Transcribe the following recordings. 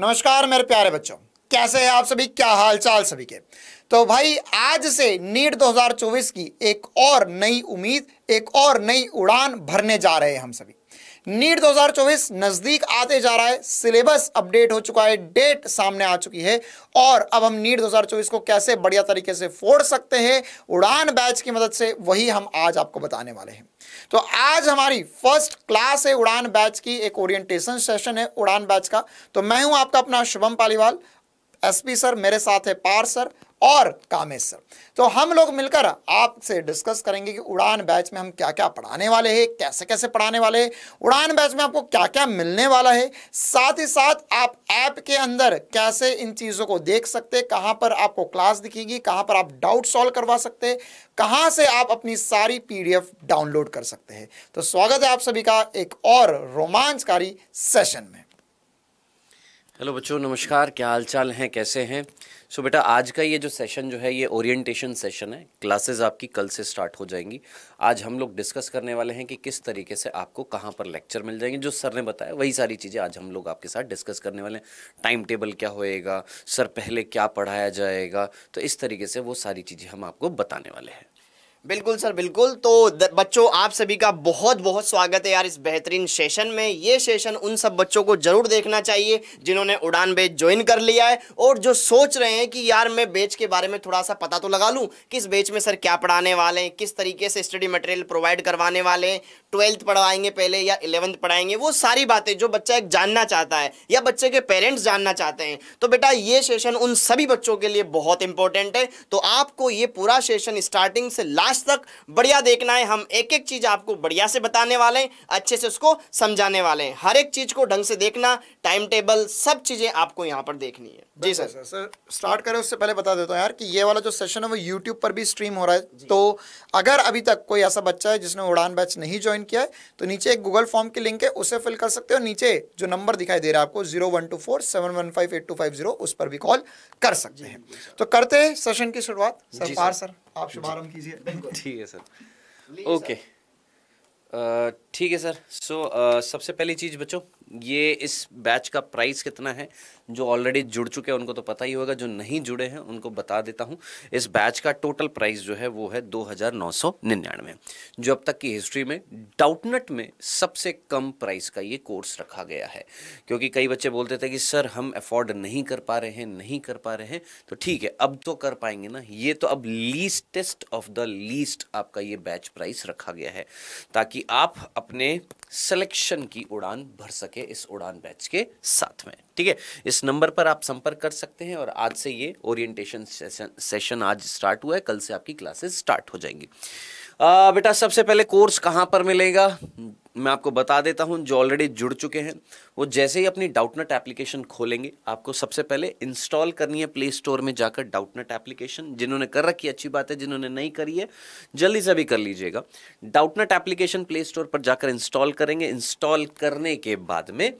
नमस्कार मेरे प्यारे बच्चों कैसे हैं आप सभी क्या हाल चाल सभी के तो भाई आज से नीट 2024 की एक और नई उम्मीद एक और नई उड़ान भरने जा रहे हैं हम सभी नीट 2024 नज़दीक आते जा रहा है सिलेबस अपडेट हो चुका है डेट सामने आ चुकी है और अब हम नीट 2024 को कैसे बढ़िया तरीके से फोड़ सकते हैं उड़ान बैच की मदद से वही हम आज आपको बताने वाले हैं तो आज हमारी फर्स्ट क्लास है उड़ान बैच की एक ओरिएंटेशन सेशन है उड़ान बैच का तो मैं हूं आपका अपना शुभम पालीवाल एसपी सर मेरे साथ है पार सर और कामेश्वर तो हम लोग मिलकर आपसे डिस्कस करेंगे कि उड़ान बैच में हम क्या क्या पढ़ाने वाले हैं कैसे कैसे पढ़ाने वाले हैं उड़ान बैच में आपको क्या क्या मिलने वाला है साथ ही साथ आप ऐप के अंदर कैसे इन चीज़ों को देख सकते हैं कहाँ पर आपको क्लास दिखेगी कहाँ पर आप डाउट सॉल्व करवा सकते हैं कहाँ से आप अपनी सारी पी डाउनलोड कर सकते हैं तो स्वागत है आप सभी का एक और रोमांचकारी सेशन में हेलो बच्चों नमस्कार क्या हाल चाल हैं कैसे हैं सो so, बेटा आज का ये जो सेशन जो है ये ओरिएंटेशन सेशन है क्लासेस आपकी कल से स्टार्ट हो जाएंगी आज हम लोग डिस्कस करने वाले हैं कि किस तरीके से आपको कहाँ पर लेक्चर मिल जाएंगे जो सर ने बताया वही सारी चीज़ें आज हम लोग आपके साथ डिस्कस करने वाले हैं टाइम टेबल क्या होएगा सर पहले क्या पढ़ाया जाएगा तो इस तरीके से वो सारी चीज़ें हम आपको बताने वाले हैं बिल्कुल सर बिल्कुल तो बच्चों आप सभी का बहुत बहुत स्वागत है यार इस बेहतरीन सेशन में ये सेशन उन सब बच्चों को जरूर देखना चाहिए जिन्होंने उड़ान बेच ज्वाइन कर लिया है और जो सोच रहे हैं कि यार मैं बेच के बारे में थोड़ा सा पता तो लगा लूँ किस बेच में सर क्या पढ़ाने वाले हैं किस तरीके से स्टडी मटेरियल प्रोवाइड करवाने वाले हैं ट्वेल्थ पढ़वाएंगे पहले या इलेवंथ पढ़ाएंगे वो सारी बातें जो बच्चा एक जानना चाहता है या बच्चे के पेरेंट्स जानना चाहते हैं तो बेटा ये सेशन उन सभी बच्चों के लिए बहुत इंपॉर्टेंट है तो आपको ये पूरा सेशन स्टार्टिंग से लास्ट लास्ट तक बढ़िया देखना है हम एक एक चीज़ आपको बढ़िया से बताने वाले हैं अच्छे से उसको समझाने वाले हैं हर एक चीज़ को ढंग से देखना टाइम टेबल सब चीज़ें आपको यहाँ पर देखनी है जी सर सर स्टार्ट करें उससे पहले बता देता हूँ यार कि ये वाला जो सेशन है वो यूट्यूब पर भी स्ट्रीम हो रहा है तो अगर अभी तक कोई ऐसा बच्चा है जिसने उड़ान बैच नहीं ज्वाइन किया है तो नीचे एक गूगल फॉर्म की लिंक है उसे फिल कर सकते हो नीचे जो नंबर दिखाई दे रहा है आपको zero one two four seven one five eight two five zero उस पर भी कॉल कर सकते हैं तो करते हैं सेशन की शुरुआत सर पार सर आप शुभारंभ कीजिए ठीक है सर ओके ठीक है सर सो सबसे पहली चीज़ बच्चों ये इस बैच का प्राइस कितना है जो ऑलरेडी जुड़ चुके हैं उनको तो पता ही होगा जो नहीं जुड़े हैं उनको बता देता हूँ इस बैच का टोटल प्राइस जो है वो है दो हज़ार नौ सौ निन्यानवे जो अब तक की हिस्ट्री में डाउटनट में सबसे कम प्राइस का ये कोर्स रखा गया है क्योंकि कई बच्चे बोलते थे कि सर हम अफोर्ड नहीं कर पा रहे हैं नहीं कर पा रहे हैं तो ठीक है अब तो कर पाएंगे ना ये तो अब लीस्टेस्ट ऑफ द लीस्ट आपका ये बैच प्राइस रखा गया है ताकि आप अपने सिलेक्शन की उड़ान भर सके इस उड़ान बैच के साथ में ठीक है इस नंबर पर आप संपर्क कर सकते हैं और आज से ये ओरिएंटेशन सेशन आज स्टार्ट हुआ है कल से आपकी क्लासेस स्टार्ट हो जाएंगी बेटा सबसे पहले कोर्स कहाँ पर मिलेगा मैं आपको बता देता हूं जो ऑलरेडी जुड़ चुके हैं वो जैसे ही अपनी डाउटनेट एप्लीकेशन खोलेंगे आपको सबसे पहले इंस्टॉल करनी है प्ले स्टोर में जाकर डाउटनेट एप्लीकेशन जिन्होंने कर रखी है अच्छी बात है जिन्होंने नहीं करी है जल्दी से भी कर लीजिएगा डाउटनेट एप्लीकेशन प्ले स्टोर पर जाकर इंस्टॉल करेंगे इंस्टॉल करने के बाद में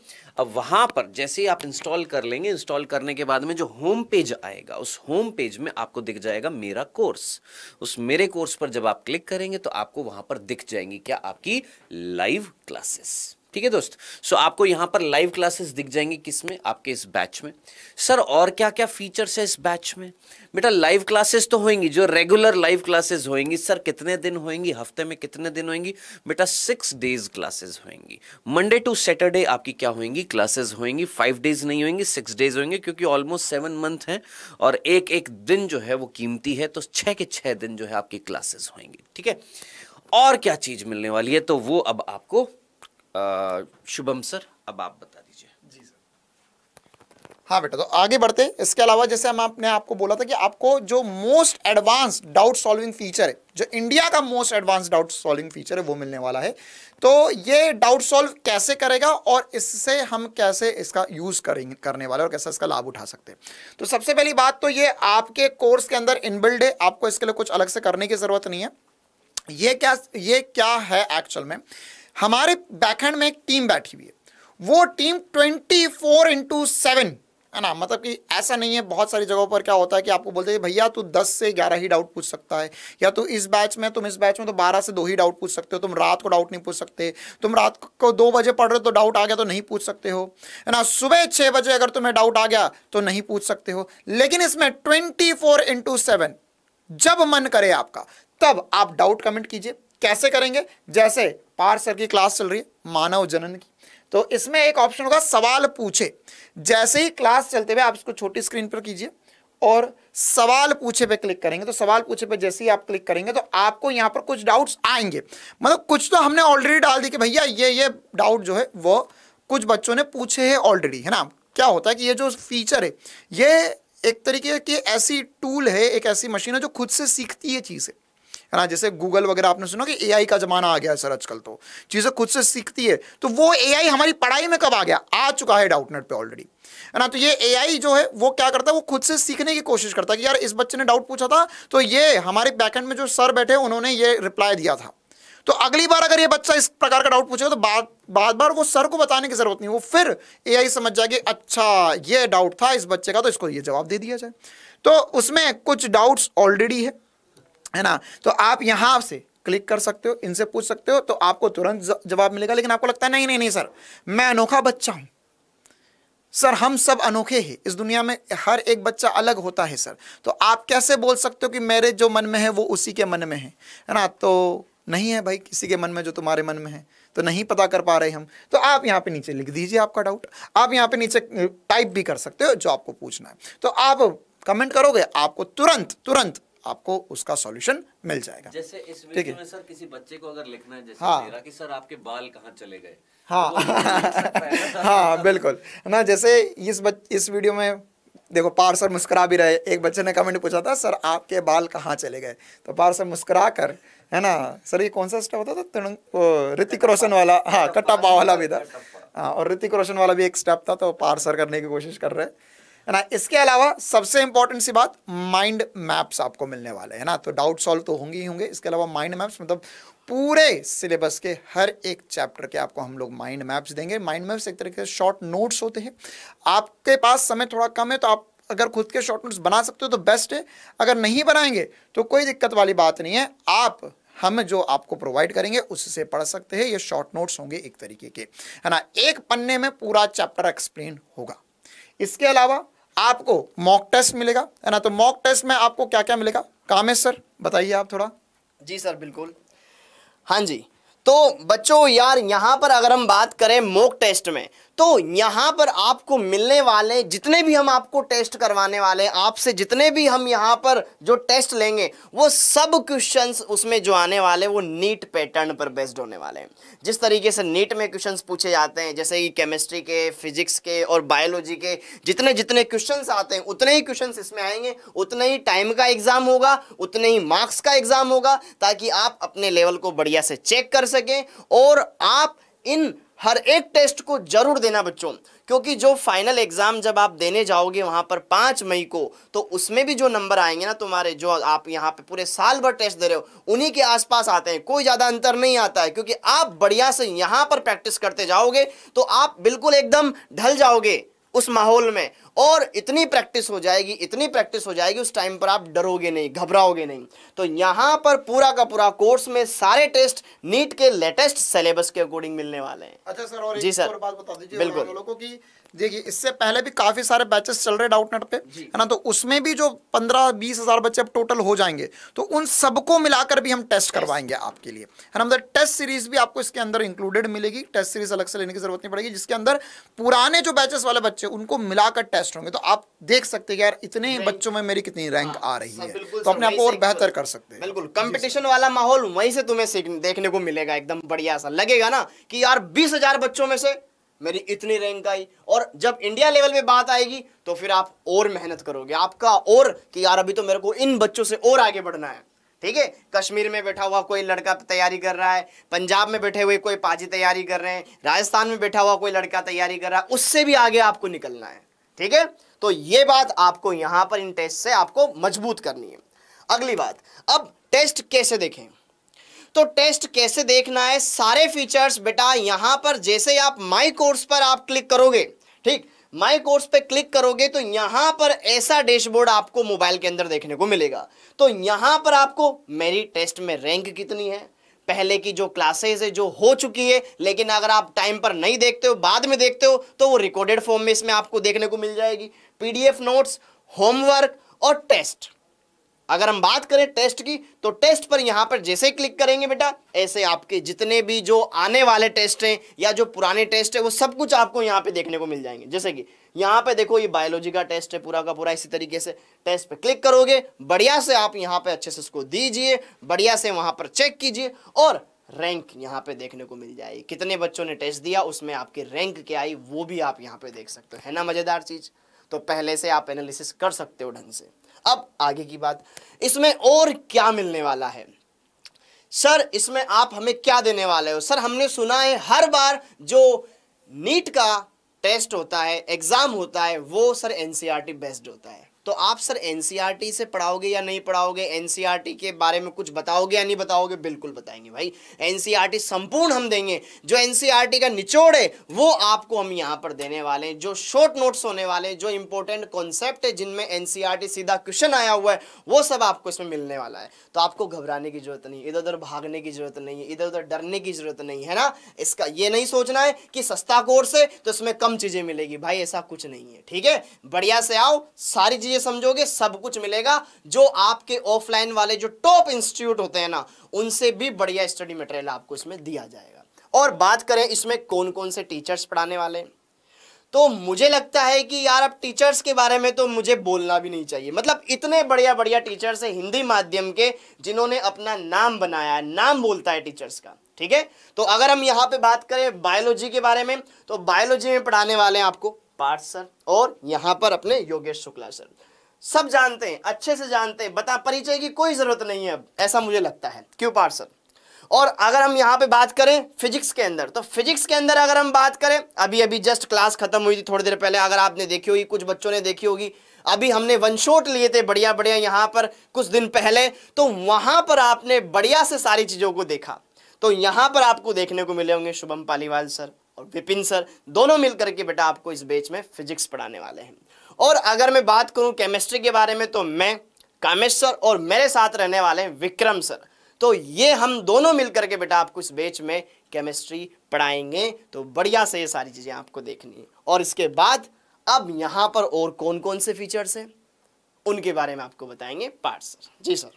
अब वहां पर जैसे ही आप इंस्टॉल कर लेंगे इंस्टॉल करने के बाद में जो होम पेज आएगा उस होम पेज में आपको दिख जाएगा मेरा कोर्स उस मेरे कोर्स पर जब आप क्लिक करेंगे तो आपको वहां पर दिख जाएंगी क्या आपकी लाइव लाइव क्लासेस ठीक है दोस्त सो आपको यहां पर लाइव क्लासेस दिख जाएंगे किस में आपके इस बैच में सर और क्या क्या फीचर्स है इस बैच में बेटा लाइव क्लासेस तो होंगी जो रेगुलर लाइव क्लासेस होंगी सर कितने दिन होंगी हफ्ते में कितने दिन होंगी बेटा सिक्स डेज क्लासेस होंगी मंडे टू सैटरडे आपकी क्या होंगी क्लासेस होंगी फाइव डेज नहीं होंगी सिक्स डेज होंगे क्योंकि ऑलमोस्ट सेवन मंथ हैं और एक एक दिन जो है वो कीमती है तो छः के छः दिन जो है आपकी क्लासेस होंगी ठीक है और क्या चीज़ मिलने वाली है तो वो अब आपको शुभम सर अब आप बता दीजिए जी सर हाँ बेटा तो आगे बढ़ते हैं इसके अलावा जैसे हम आपने आपको बोला था कि आपको जो most advance doubt solving feature है जो इंडिया का most advance doubt solving feature है वो मिलने वाला है तो ये डाउट सॉल्व कैसे करेगा और इससे हम कैसे इसका यूज़ करेंगे करने वाले और कैसे इसका लाभ उठा सकते हैं तो सबसे पहली बात तो ये आपके कोर्स के अंदर इनबिल्ड है आपको इसके लिए कुछ अलग से करने की ज़रूरत नहीं है ये क्या ये क्या है एक्चुअल में हमारे बैकहैंड में एक टीम बैठी हुई है वो team twenty four into seven है ना मतलब कि ऐसा नहीं है बहुत सारी जगहों पर क्या होता है कि आपको बोलते हैं भैया तू 10 से 11 ही डाउट पूछ सकता है या तू इस बैच में तुम इस बैच में तो 12 से दो ही डाउट पूछ सकते हो तुम रात को डाउट नहीं पूछ सकते तुम रात को दो बजे पढ़ रहे हो तो डाउट आ गया तो नहीं पूछ सकते हो है ना सुबह छः बजे अगर तुम्हें डाउट आ गया तो नहीं पूछ सकते हो लेकिन इसमें ट्वेंटी फोर इंटू सेवन जब मन करे आपका तब आप डाउट कमेंट कीजिए कैसे करेंगे जैसे पार सर की क्लास चल रही है मानव जनन की तो इसमें एक ऑप्शन होगा सवाल पूछे जैसे ही क्लास चलते हुए आप इसको छोटी स्क्रीन पर कीजिए और सवाल पूछे पे क्लिक करेंगे तो सवाल पूछे पे जैसे ही आप क्लिक करेंगे तो आपको यहां पर कुछ डाउट्स आएंगे मतलब कुछ तो हमने ऑलरेडी डाल दी कि भैया ये ये डाउट जो है वो कुछ बच्चों ने पूछे हैं ऑलरेडी है ना क्या होता है कि ये जो फीचर है ये एक तरीके की ऐसी टूल है एक ऐसी मशीन है जो खुद से सीखती है चीज़ें है ना जैसे गूगल वगैरह आपने सुना कि एआई का जमाना आ गया है सर आजकल तो चीज़ें खुद से सीखती है तो वो एआई हमारी पढ़ाई में कब आ गया आ चुका है डाउटनेट पे ऑलरेडी है ना तो ये एआई जो है वो क्या करता है वो खुद से सीखने की कोशिश करता है कि यार इस बच्चे ने डाउट पूछा था तो ये हमारे बैकेंड में जो सर बैठे उन्होंने ये रिप्लाई दिया था तो अगली बार अगर ये बच्चा इस प्रकार का डाउट पूछेगा तो बार बार बार वो सर को बताने की जरूरत नहीं वो फिर एआई समझ जाएगी अच्छा ये डाउट था इस बच्चे का तो इसको ये जवाब दे दिया जाए तो उसमें कुछ डाउट्स ऑलरेडी है है ना तो आप यहाँ से क्लिक कर सकते हो इनसे पूछ सकते हो तो आपको तुरंत जवाब मिलेगा लेकिन आपको लगता है नहीं नहीं नहीं सर मैं अनोखा बच्चा हूँ सर हम सब अनोखे हैं इस दुनिया में हर एक बच्चा अलग होता है सर तो आप कैसे बोल सकते हो कि मेरे जो मन में है वो उसी के मन में है है ना तो नहीं है भाई किसी के मन में जो तुम्हारे मन में है तो नहीं पता कर पा रहे हम तो आप यहाँ पे नीचे लिख दीजिए आपका डाउट आप यहाँ पे नीचे टाइप भी कर सकते हो जो आपको पूछना है तो आप कमेंट करोगे आपको तुरंत तुरंत आपको उसका सॉल्यूशन मिल जाएगा जैसे इस ठीक है सर किसी बच्चे को अगर लिखना है जैसे हाँ कि सर आपके बाल कहाँ चले गए हाँ तो, तो हाँ बिल्कुल ना जैसे इस बच इस वीडियो में देखो पार सर मुस्करा भी रहे एक बच्चे ने कमेंट पूछा था सर आपके बाल कहाँ चले गए तो पार सर मुस्करा कर है ना सर ये कौन सा स्टेप होता था ऋतिक रोशन वाला हाँ कट्टा पाव वाला भी था हाँ और ऋतिक रोशन वाला भी एक स्टेप था तो पार सर करने की कोशिश कर रहे हैं है ना इसके अलावा सबसे इंपॉर्टेंट सी बात माइंड मैप्स आपको मिलने वाले हैं ना तो डाउट सॉल्व तो होंगे ही होंगे इसके अलावा माइंड मैप्स मतलब पूरे सिलेबस के हर एक चैप्टर के आपको हम लोग माइंड मैप्स देंगे माइंड मैप्स एक तरीके से शॉर्ट नोट्स होते हैं आपके पास समय थोड़ा कम है तो आप अगर खुद के शॉर्ट नोट्स बना सकते हो तो बेस्ट है अगर नहीं बनाएंगे तो कोई दिक्कत वाली बात नहीं है आप हम जो आपको प्रोवाइड करेंगे उससे पढ़ सकते हैं ये शॉर्ट नोट्स होंगे एक तरीके के है ना एक पन्ने में पूरा चैप्टर एक्सप्लेन होगा इसके अलावा आपको मॉक टेस्ट मिलेगा है ना तो मॉक टेस्ट में आपको क्या क्या मिलेगा कामेश सर बताइए आप थोड़ा जी सर बिल्कुल हाँ जी तो बच्चों यार यहाँ पर अगर हम बात करें मॉक टेस्ट में तो यहाँ पर आपको मिलने वाले जितने भी हम आपको टेस्ट करवाने वाले आपसे जितने भी हम यहाँ पर जो टेस्ट लेंगे वो सब क्वेश्चंस उसमें जो आने वाले वो नीट पैटर्न पर बेस्ड होने वाले हैं जिस तरीके से नीट में क्वेश्चंस पूछे जाते हैं जैसे कि केमिस्ट्री के फिजिक्स के और बायोलॉजी के जितने जितने क्वेश्चन आते हैं उतने ही क्वेश्चन इसमें आएंगे उतने ही टाइम का एग्ज़ाम होगा उतने ही मार्क्स का एग्ज़ाम होगा ताकि आप अपने लेवल को बढ़िया से चेक कर सकें और आप इन हर एक टेस्ट को जरूर देना बच्चों क्योंकि जो फाइनल एग्ज़ाम जब आप देने जाओगे वहां पर पाँच मई को तो उसमें भी जो नंबर आएंगे ना तुम्हारे जो आप यहाँ पे पूरे साल भर टेस्ट दे रहे हो उन्हीं के आसपास आते हैं कोई ज़्यादा अंतर नहीं आता है क्योंकि आप बढ़िया से यहां पर प्रैक्टिस करते जाओगे तो आप बिल्कुल एकदम ढल जाओगे उस माहौल में और इतनी प्रैक्टिस हो जाएगी इतनी प्रैक्टिस हो जाएगी उस टाइम पर आप डरोगे नहीं घबराओगे नहीं तो यहाँ पर पूरा का पूरा कोर्स में सारे टेस्ट नीट के लेटेस्ट सिलेबस के अकॉर्डिंग मिलने वाले हैं अच्छा सर और जी सर और बात बता दीजिए बिल्कुल लोगों की देखिए इससे पहले भी काफ़ी सारे बैचेस चल रहे डाउट नेट पे है ना तो उसमें भी जो पंद्रह बीस हज़ार बच्चे अब टोटल हो जाएंगे तो उन सबको मिलाकर भी हम टेस्ट करवाएंगे आपके लिए है ना मतलब टेस्ट सीरीज भी आपको इसके अंदर इंक्लूडेड मिलेगी टेस्ट सीरीज अलग से लेने की जरूरत नहीं पड़ेगी जिसके अंदर पुराने जो बैचेस वाले बच्चे उनको मिलाकर टेस्ट होंगे तो आप देख सकते हैं यार इतने बच्चों में मेरी कितनी रैंक हाँ, आ रही हाँ, है तो अपने आप और बेहतर मतलब कर सकते हैं बिल्कुल कंपिटिशन वाला माहौल वहीं से तुम्हें देखने को मिलेगा एकदम बढ़िया सा लगेगा ना कि यार बीस बच्चों में से मेरी इतनी रैंक आई और जब इंडिया लेवल पे बात आएगी तो फिर आप और मेहनत करोगे आपका और कि यार अभी तो मेरे को इन बच्चों से और आगे बढ़ना है ठीक है कश्मीर में बैठा हुआ कोई लड़का तैयारी कर रहा है पंजाब में बैठे हुए कोई पाजी तैयारी कर रहे हैं राजस्थान में बैठा हुआ कोई लड़का तैयारी कर रहा है उससे भी आगे आपको निकलना है ठीक है तो ये बात आपको यहाँ पर इन टेस्ट से आपको मजबूत करनी है अगली बात अब टेस्ट कैसे देखें तो टेस्ट कैसे देखना है सारे फीचर्स बेटा यहां पर जैसे आप माई कोर्स पर आप क्लिक करोगे ठीक माई कोर्स पे क्लिक करोगे तो यहां पर ऐसा डैशबोर्ड आपको मोबाइल के अंदर देखने को मिलेगा तो यहां पर आपको मेरी टेस्ट में रैंक कितनी है पहले की जो क्लासेस है जो हो चुकी है लेकिन अगर आप टाइम पर नहीं देखते हो बाद में देखते हो तो वो रिकॉर्डेड फॉर्म में इसमें आपको देखने को मिल जाएगी पीडीएफ नोट्स होमवर्क और टेस्ट अगर हम बात करें टेस्ट की तो टेस्ट पर यहां पर जैसे ही क्लिक करेंगे बेटा ऐसे आपके जितने भी जो आने वाले टेस्ट हैं या जो पुराने टेस्ट है वो सब कुछ आपको यहाँ पे देखने को मिल जाएंगे जैसे कि यहां पे देखो ये बायोलॉजी का टेस्ट है पूरा का पूरा इसी तरीके से टेस्ट पे क्लिक करोगे बढ़िया से आप यहां पर अच्छे से उसको दीजिए बढ़िया से वहां पर चेक कीजिए और रैंक यहाँ पे देखने को मिल जाएगी कितने बच्चों ने टेस्ट दिया उसमें आपकी रैंक क्या आई वो भी आप यहाँ पे देख सकते हो है ना मज़ेदार चीज़ तो पहले से आप एनालिसिस कर सकते हो ढंग से अब आगे की बात इसमें और क्या मिलने वाला है सर इसमें आप हमें क्या देने वाले हो सर हमने सुना है हर बार जो नीट का टेस्ट होता है एग्ज़ाम होता है वो सर एन e बेस्ड होता है तो आप सर एनसीईआरटी e से पढ़ाओगे या नहीं पढ़ाओगे एनसीईआरटी e के बारे में कुछ बताओगे या नहीं बताओगे बिल्कुल बताएंगे भाई एनसीईआरटी e संपूर्ण हम देंगे जो एनसीईआरटी का निचोड़ है वो आपको हम यहाँ पर देने वाले हैं जो शॉर्ट नोट्स होने वाले हैं जो इंपॉर्टेंट कॉन्सेप्ट है जिनमें एन सीधा क्वेश्चन आया हुआ है वो सब आपको इसमें मिलने वाला है तो आपको घबराने की जरूरत नहीं इधर उधर भागने की जरूरत नहीं है इधर उधर डरने की जरूरत नहीं है ना इसका ये नहीं सोचना है कि सस्ता कोर्स है तो इसमें कम चीजें मिलेगी भाई ऐसा कुछ नहीं है ठीक है बढ़िया से आओ सारी चीजें ये समझोगे सब कुछ मिलेगा जो आपके ऑफलाइन वाले जो टॉप इंस्टीट्यूट होते हैं ना उनसे भी बढ़िया स्टडी मटेरियल आपको इसमें दिया जाएगा और बात करें इसमें कौन कौन से टीचर्स पढ़ाने वाले तो मुझे लगता है कि यार अब टीचर्स के बारे में तो मुझे बोलना भी नहीं चाहिए मतलब इतने बढ़िया बढ़िया टीचर्स हैं हिंदी माध्यम के जिन्होंने अपना नाम बनाया है नाम बोलता है टीचर्स का ठीक है तो अगर हम यहाँ पे बात करें बायोलॉजी के बारे में तो बायोलॉजी में पढ़ाने वाले हैं आपको पाठ सर और यहाँ पर अपने योगेश शुक्ला सर सब जानते हैं अच्छे से जानते हैं बता परिचय की कोई ज़रूरत नहीं है अब ऐसा मुझे लगता है क्यों पाठ सर और अगर हम यहाँ पे बात करें फिजिक्स के अंदर तो फिजिक्स के अंदर अगर हम बात करें अभी अभी जस्ट क्लास खत्म हुई थी थोड़ी देर पहले अगर आपने देखी होगी कुछ बच्चों ने देखी होगी अभी हमने वन शॉट लिए थे बढ़िया बढ़िया यहाँ पर कुछ दिन पहले तो वहां पर आपने बढ़िया से सारी चीज़ों को देखा तो यहाँ पर आपको देखने को मिले होंगे शुभम पालीवाल सर और विपिन सर दोनों मिलकर के बेटा आपको इस बेच में फिजिक्स पढ़ाने वाले हैं और अगर मैं बात करूं केमिस्ट्री के बारे में तो मैं कामेश सर और मेरे साथ रहने वाले हैं विक्रम सर तो ये हम दोनों मिलकर के बेटा आपको इस बेच में केमिस्ट्री पढ़ाएंगे तो बढ़िया से ये सारी चीज़ें आपको देखनी है और इसके बाद अब यहाँ पर और कौन कौन से फीचर्स हैं उनके बारे में आपको बताएंगे part sir ji sir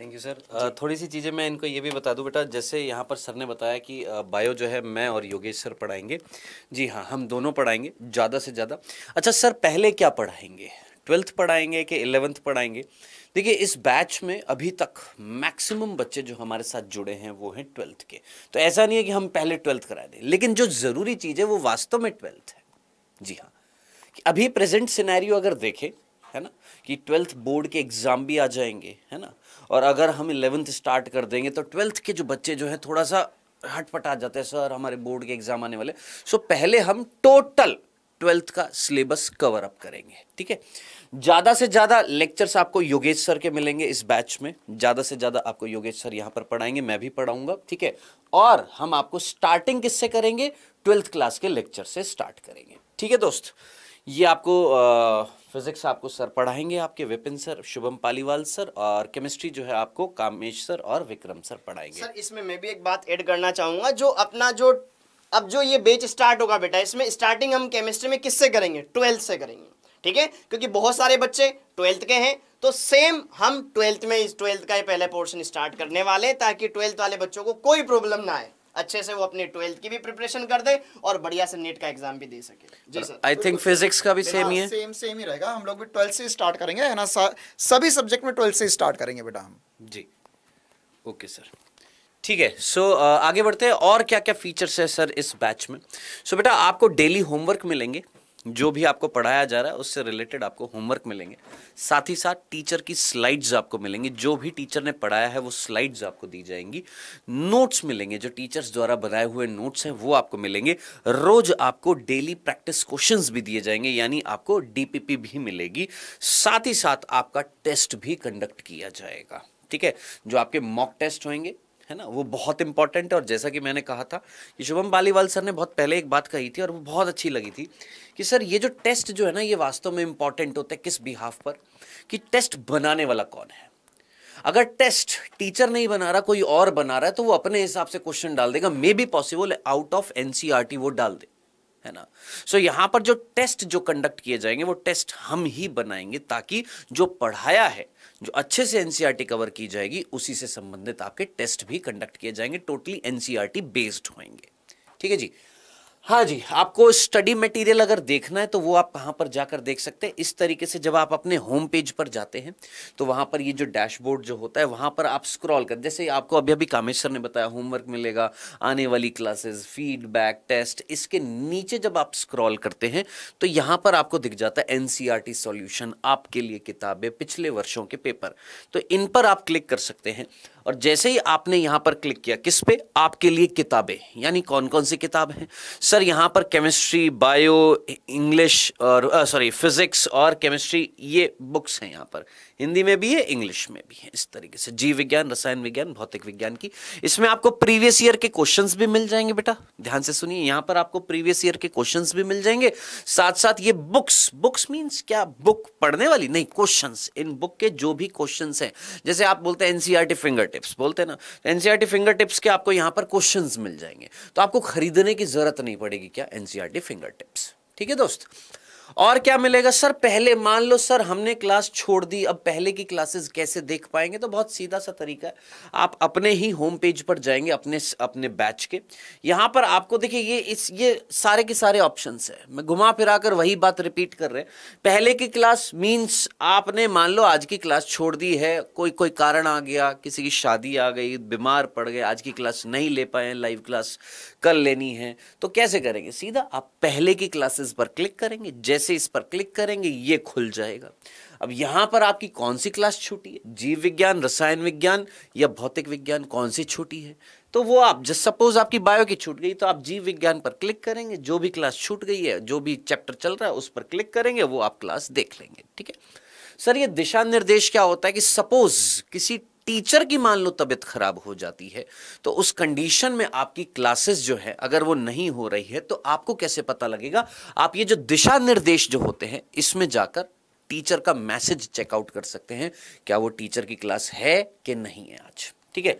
thank you sir थोड़ी सी चीज़ें मैं इनको ये भी बता दूं बेटा जैसे यहाँ पर सर ने बताया कि बायो जो है मैं और योगेश सर पढ़ाएंगे जी हाँ हम दोनों पढ़ाएंगे ज़्यादा से ज़्यादा अच्छा सर पहले क्या पढ़ाएंगे ट्वेल्थ पढ़ाएंगे कि एलेवंथ पढ़ाएंगे देखिए इस बैच में अभी तक मैक्सिमम बच्चे जो हमारे साथ जुड़े हैं वो हैं ट्वेल्थ के तो ऐसा नहीं है कि हम पहले ट्वेल्थ करा दें लेकिन जो ज़रूरी चीज़ है वो वास्तव में ट्वेल्थ है जी हाँ अभी प्रेजेंट सिनेरियो अगर देखें है ना कि ट्वेल्थ बोर्ड के एग्ज़ाम भी आ जाएंगे है ना और अगर हम इलेवंथ स्टार्ट कर देंगे तो ट्वेल्थ के जो बच्चे जो है थोड़ा सा हटपटा जाते हैं सर हमारे बोर्ड के एग्ज़ाम आने वाले सो पहले हम टोटल ट्वेल्थ का सिलेबस कवर अप करेंगे ठीक है ज़्यादा से ज़्यादा लेक्चर्स आपको योगेश सर के मिलेंगे इस बैच में ज़्यादा से ज़्यादा आपको योगेश सर यहाँ पर पढ़ाएंगे मैं भी पढ़ाऊंगा ठीक है और हम आपको स्टार्टिंग किससे करेंगे ट्वेल्थ क्लास के लेक्चर से स्टार्ट करेंगे ठीक है दोस्त ये आपको आ, फिजिक्स आपको सर पढ़ाएंगे आपके विपिन सर शुभम पालीवाल सर और केमिस्ट्री जो है आपको कामेश सर और विक्रम सर पढ़ाएंगे सर इसमें मैं भी एक बात ऐड करना चाहूँगा जो अपना जो अब जो ये बेच स्टार्ट होगा बेटा इसमें स्टार्टिंग हम केमिस्ट्री में किससे करेंगे ट्वेल्थ से करेंगे ठीक है क्योंकि बहुत सारे बच्चे ट्वेल्थ के हैं तो सेम हम ट्वेल्थ में इस ट्वेल्थ का ही पहला पोर्शन स्टार्ट करने वाले ताकि ट्वेल्थ वाले बच्चों को कोई प्रॉब्लम ना आए अच्छे से वो अपने ट्वेल्थ की भी प्रिपरेशन कर दे और बढ़िया से नेट का एग्जाम भी दे सके जी सर आई थिंक फिजिक्स का भी सेम ही है सेम सेम ही रहेगा हम लोग भी ट्वेल्थ से स्टार्ट करेंगे है ना सभी सब्जेक्ट में ट्वेल्थ से स्टार्ट करेंगे बेटा हम जी ओके सर ठीक है सो so, आगे बढ़ते हैं और क्या क्या फीचर्स है सर इस बैच में सो so, बेटा आपको डेली होमवर्क मिलेंगे जो भी आपको पढ़ाया जा रहा है उससे रिलेटेड आपको होमवर्क मिलेंगे साथ ही साथ टीचर की स्लाइड्स आपको मिलेंगी जो भी टीचर ने पढ़ाया है वो स्लाइड्स आपको दी जाएंगी नोट्स मिलेंगे जो टीचर्स द्वारा बनाए हुए नोट्स हैं वो आपको मिलेंगे रोज आपको डेली प्रैक्टिस क्वेश्चन भी दिए जाएंगे यानी आपको डीपीपी भी मिलेगी साथ ही साथ आपका टेस्ट भी कंडक्ट किया जाएगा ठीक है जो आपके मॉक टेस्ट होंगे है ना वो बहुत इंपॉर्टेंट है और जैसा कि मैंने कहा था कि शुभम बालीवाल सर ने बहुत पहले एक बात कही थी और वो बहुत अच्छी लगी थी कि सर ये जो टेस्ट जो है ना ये वास्तव में इंपॉर्टेंट होता है किस बिहाफ पर कि टेस्ट बनाने वाला कौन है अगर टेस्ट टीचर नहीं बना रहा कोई और बना रहा है तो वो अपने हिसाब से क्वेश्चन डाल देगा may be possible out of NCR वो डाल दे है ना सो so, यहां पर जो टेस्ट जो कंडक्ट किए जाएंगे वो टेस्ट हम ही बनाएंगे ताकि जो पढ़ाया है जो अच्छे से एनसीईआरटी कवर e की जाएगी उसी से संबंधित आपके टेस्ट भी कंडक्ट किए जाएंगे टोटली एनसीईआरटी बेस्ड होंगे ठीक है जी हाँ जी आपको स्टडी मटेरियल अगर देखना है तो वो आप कहाँ पर जाकर देख सकते हैं इस तरीके से जब आप अपने होम पेज पर जाते हैं तो वहाँ पर ये जो डैशबोर्ड जो होता है वहाँ पर आप स्क्रॉल कर जैसे आपको अभी अभी कामेश्वर ने बताया होमवर्क मिलेगा आने वाली क्लासेस फीडबैक टेस्ट इसके नीचे जब आप स्क्रॉल करते हैं तो यहाँ पर आपको दिख जाता है एन सी e आपके लिए किताबें पिछले वर्षों के पेपर तो इन पर आप क्लिक कर सकते हैं और जैसे ही आपने यहां पर क्लिक किया किस पे आपके लिए किताबें यानी कौन कौन सी किताब हैं सर यहां पर केमिस्ट्री बायो इंग्लिश और सॉरी फिजिक्स और केमिस्ट्री ये बुक्स हैं यहां पर हिंदी में भी है इंग्लिश में भी है इस तरीके से जीव विज्ञान रसायन विज्ञान भौतिक विज्ञान की इसमें आपको प्रीवियस ईयर के क्वेश्चन भी मिल जाएंगे बेटा ध्यान से सुनिए यहां पर आपको प्रीवियस ईयर के क्वेश्चन भी मिल जाएंगे साथ साथ ये बुक्स बुक्स मीन्स क्या बुक पढ़ने वाली नहीं क्वेश्चन इन बुक के जो भी क्वेश्चन हैं जैसे आप बोलते हैं एनसीआर फिंगर टिप्स बोलते हैं ना एनसीईआरटी फिंगर टिप्स के आपको यहां पर क्वेश्चन मिल जाएंगे तो आपको खरीदने की जरूरत नहीं पड़ेगी क्या एनसीआर फिंगर टिप्स ठीक है दोस्त और क्या मिलेगा सर पहले मान लो सर हमने क्लास छोड़ दी अब पहले की क्लासेस कैसे देख पाएंगे तो बहुत सीधा सा तरीका है आप अपने ही होम पेज पर जाएंगे अपने अपने बैच के यहाँ पर आपको देखिए ये इस ये सारे के सारे ऑप्शन है मैं घुमा फिरा कर वही बात रिपीट कर रहे हैं पहले की क्लास मीन्स आपने मान लो आज की क्लास छोड़ दी है कोई कोई कारण आ गया किसी की शादी आ गई बीमार पड़ गए आज की क्लास नहीं ले पाए लाइव क्लास कल लेनी है तो कैसे करेंगे सीधा आप पहले की क्लासेस पर क्लिक करेंगे जैसे जैसे इस पर क्लिक करेंगे ये खुल जाएगा अब यहाँ पर आपकी कौन सी क्लास छूटी है जीव विज्ञान रसायन विज्ञान या भौतिक विज्ञान कौन सी छूटी है तो वो आप जस्ट सपोज आपकी बायो की छूट गई तो आप जीव विज्ञान पर क्लिक करेंगे जो भी क्लास छूट गई है जो भी चैप्टर चल रहा है उस पर क्लिक करेंगे वो आप क्लास देख लेंगे ठीक है सर ये दिशा निर्देश क्या होता है कि सपोज किसी टीचर की मान लो तबीयत खराब हो जाती है तो उस कंडीशन में आपकी क्लासेस जो है अगर वो नहीं हो रही है तो आपको कैसे पता लगेगा आप ये जो दिशा निर्देश जो होते हैं इसमें जाकर टीचर का मैसेज चेकआउट कर सकते हैं क्या वो टीचर की क्लास है कि नहीं है आज ठीक है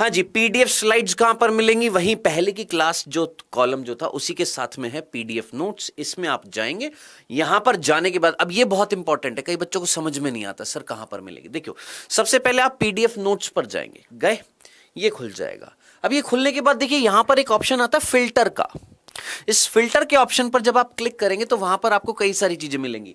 हाँ जी पीडीएफ स्लाइड्स कहाँ पर मिलेंगी वहीं पहले की क्लास जो कॉलम जो था उसी के साथ में है पीडीएफ नोट्स इसमें आप जाएंगे यहाँ पर जाने के बाद अब ये बहुत इंपॉर्टेंट है कई बच्चों को समझ में नहीं आता सर कहाँ पर मिलेगी देखियो सबसे पहले आप पीडीएफ नोट्स पर जाएंगे गए ये खुल जाएगा अब ये खुलने के बाद देखिए यहाँ पर एक ऑप्शन आता है फिल्टर का इस फिल्टर के ऑप्शन पर जब आप क्लिक करेंगे तो वहां पर आपको कई सारी चीजें मिलेंगी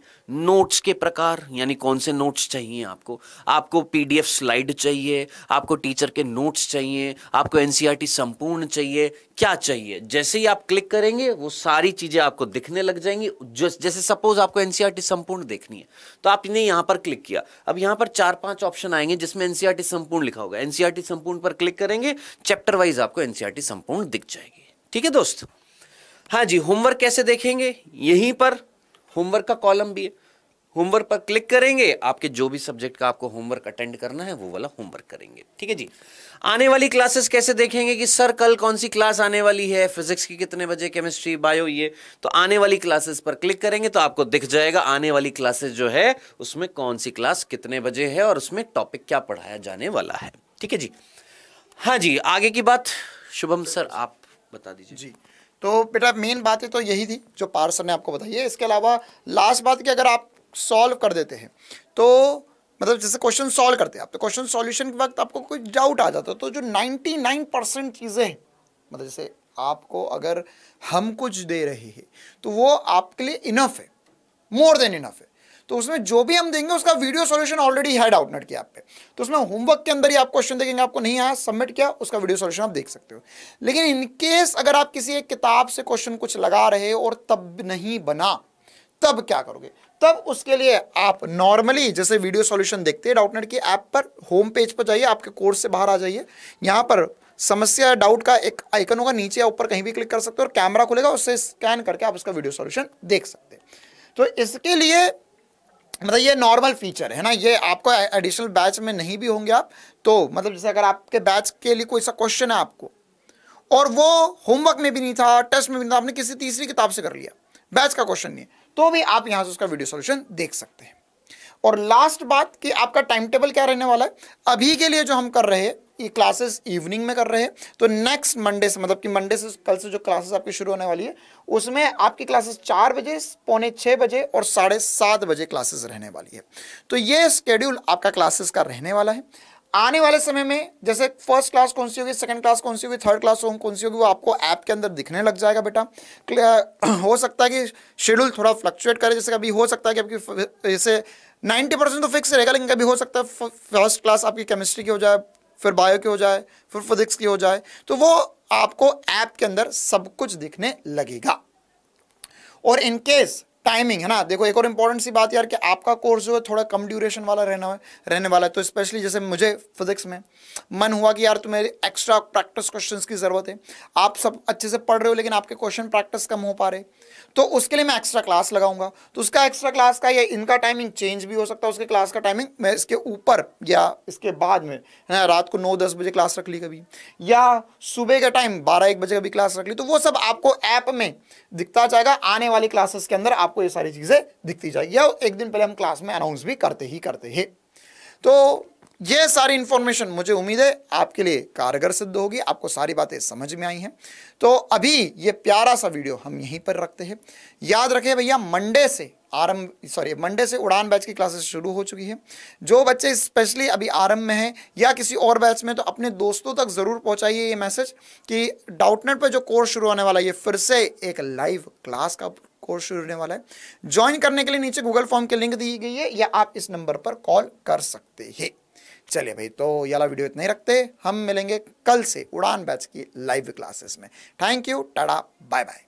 नोट्स के प्रकार यानी कौन से नोट्स चाहिए आपको आपको पीडीएफ स्लाइड चाहिए आपको टीचर के नोट्स चाहिए आपको एनसीईआरटी संपूर्ण चाहिए क्या चाहिए जैसे ही आप क्लिक करेंगे वो सारी चीजें आपको दिखने लग जाएंगी जैसे सपोज आपको एनसीईआरटी संपूर्ण देखनी है तो आपने यहां पर क्लिक किया अब यहां पर चार पांच ऑप्शन आएंगे जिसमें एनसीईआरटी संपूर्ण लिखा होगा एनसीईआरटी संपूर्ण पर क्लिक करेंगे चैप्टर वाइज आपको एनसीईआरटी संपूर्ण दिख जाएगी ठीक है दोस्तों हाँ जी होमवर्क कैसे देखेंगे यहीं पर होमवर्क का कॉलम भी है होमवर्क पर क्लिक करेंगे आपके जो भी सब्जेक्ट का आपको होमवर्क अटेंड करना है वो वाला होमवर्क करेंगे ठीक है जी आने वाली क्लासेस कैसे देखेंगे कि सर कल कौन सी क्लास आने वाली है फिजिक्स की कितने बजे केमिस्ट्री बायो ये तो आने वाली क्लासेस पर क्लिक करेंगे तो आपको दिख जाएगा आने वाली क्लासेस जो है उसमें कौन सी क्लास कितने बजे है और उसमें टॉपिक क्या पढ़ाया जाने वाला है ठीक है जी हाँ जी आगे की बात शुभम सर आप बता दीजिए जी तो बेटा मेन बातें तो यही थी जो पार्सर ने आपको बताई है इसके अलावा लास्ट बात कि अगर आप सॉल्व कर देते हैं तो मतलब जैसे क्वेश्चन सॉल्व करते हैं आप तो क्वेश्चन सॉल्यूशन के वक्त आपको कोई डाउट आ जाता है तो जो 99 परसेंट चीज़ें हैं मतलब जैसे आपको अगर हम कुछ दे रहे हैं तो वो आपके लिए इनफ है मोर देन इनफ है तो उसमें जो भी हम देंगे उसका वीडियो सॉल्यूशन ऑलरेडी है डाउटनेट किया ऐप पे तो उसमें होमवर्क के अंदर ही आप क्वेश्चन देखेंगे आपको नहीं आया सबमिट किया उसका वीडियो सॉल्यूशन आप देख सकते हो लेकिन इनकेस अगर आप किसी एक किताब से क्वेश्चन कुछ लगा रहे और तब नहीं बना तब क्या करोगे तब उसके लिए आप नॉर्मली जैसे वीडियो सॉल्यूशन देखते हैं डाउटनेट की ऐप पर होम पेज पर जाइए आपके कोर्स से बाहर आ जाइए यहाँ पर समस्या डाउट का एक आइकन होगा नीचे या ऊपर कहीं भी क्लिक कर सकते हो और कैमरा खुलेगा उससे स्कैन करके आप उसका वीडियो सॉल्यूशन देख सकते हैं तो इसके लिए मतलब ये नॉर्मल फीचर है ना ये आपको एडिशनल बैच में नहीं भी होंगे आप तो मतलब जैसे अगर आपके बैच के लिए कोई सा क्वेश्चन है आपको और वो होमवर्क में भी नहीं था टेस्ट में भी नहीं था आपने किसी तीसरी किताब से कर लिया बैच का क्वेश्चन नहीं तो भी आप यहाँ से उसका वीडियो सोल्यूशन देख सकते हैं और लास्ट बात कि आपका टाइम टेबल क्या रहने वाला है अभी के लिए जो हम कर रहे हैं ये क्लासेस इवनिंग में कर रहे हैं तो नेक्स्ट मंडे से मतलब कि मंडे से कल से जो क्लासेस आपकी शुरू होने वाली है उसमें आपकी क्लासेस चार बजे पौने छः बजे और साढ़े सात बजे क्लासेस रहने वाली है तो ये स्केड्यूल आपका क्लासेस का रहने वाला है आने वाले समय में जैसे फर्स्ट क्लास कौन सी होगी सेकंड क्लास कौन सी होगी थर्ड क्लास कौन सी होगी वो आपको ऐप के अंदर दिखने लग जाएगा बेटा हो सकता है कि शेड्यूल थोड़ा फ्लक्चुएट करे जैसे कभी हो सकता है कि आपकी जैसे 90 परसेंट तो फिक्स रहेगा लेकिन कभी हो सकता है फर्स्ट क्लास आपकी केमिस्ट्री की हो जाए फिर बायो की हो जाए फिर फिजिक्स की हो जाए तो वो आपको ऐप के अंदर सब कुछ दिखने लगेगा और इनकेस टाइमिंग है ना देखो एक और इंपॉर्टेंट सी बात यार कि आपका कोर्स जो है थोड़ा कम ड्यूरेशन वाला रहना है रहने वाला है तो स्पेशली जैसे मुझे फिजिक्स में मन हुआ कि यार तुम्हें एक्स्ट्रा प्रैक्टिस क्वेश्चन की ज़रूरत है आप सब अच्छे से पढ़ रहे हो लेकिन आपके क्वेश्चन प्रैक्टिस कम हो पा रहे तो उसके लिए मैं एक्स्ट्रा क्लास लगाऊंगा तो उसका एक्स्ट्रा क्लास का या इनका टाइमिंग चेंज भी हो सकता है उसके क्लास का टाइमिंग मैं इसके ऊपर या इसके बाद में है ना रात को नौ दस बजे क्लास रख ली कभी या सुबह का टाइम बारह एक बजे कभी क्लास रख ली तो वो सब आपको ऐप में दिखता जाएगा आने वाली क्लासेस के अंदर आप आपको ये सारी चीज़ें दिखती जाए या एक दिन पहले हम क्लास में अनाउंस भी करते ही करते हैं तो ये सारी इंफॉर्मेशन मुझे उम्मीद है आपके लिए कारगर सिद्ध होगी आपको सारी बातें समझ में आई हैं तो अभी ये प्यारा सा वीडियो हम यहीं पर रखते हैं याद रखें भैया मंडे से आरंभ सॉरी मंडे से उड़ान बैच की क्लासेस शुरू हो चुकी है जो बच्चे स्पेशली अभी आरंभ में हैं या किसी और बैच में तो अपने दोस्तों तक ज़रूर पहुंचाइए ये मैसेज कि डाउटनेट पर जो कोर्स शुरू होने वाला है ये फिर से एक लाइव क्लास का कोर्स शुरू होने वाला है ज्वाइन करने के लिए नीचे गूगल फॉर्म की लिंक दी गई है या आप इस नंबर पर कॉल कर सकते हैं चलिए भाई तो ये वाला वीडियो इतना ही रखते हम मिलेंगे कल से उड़ान बैच की लाइव क्लासेस में thank you tata bye bye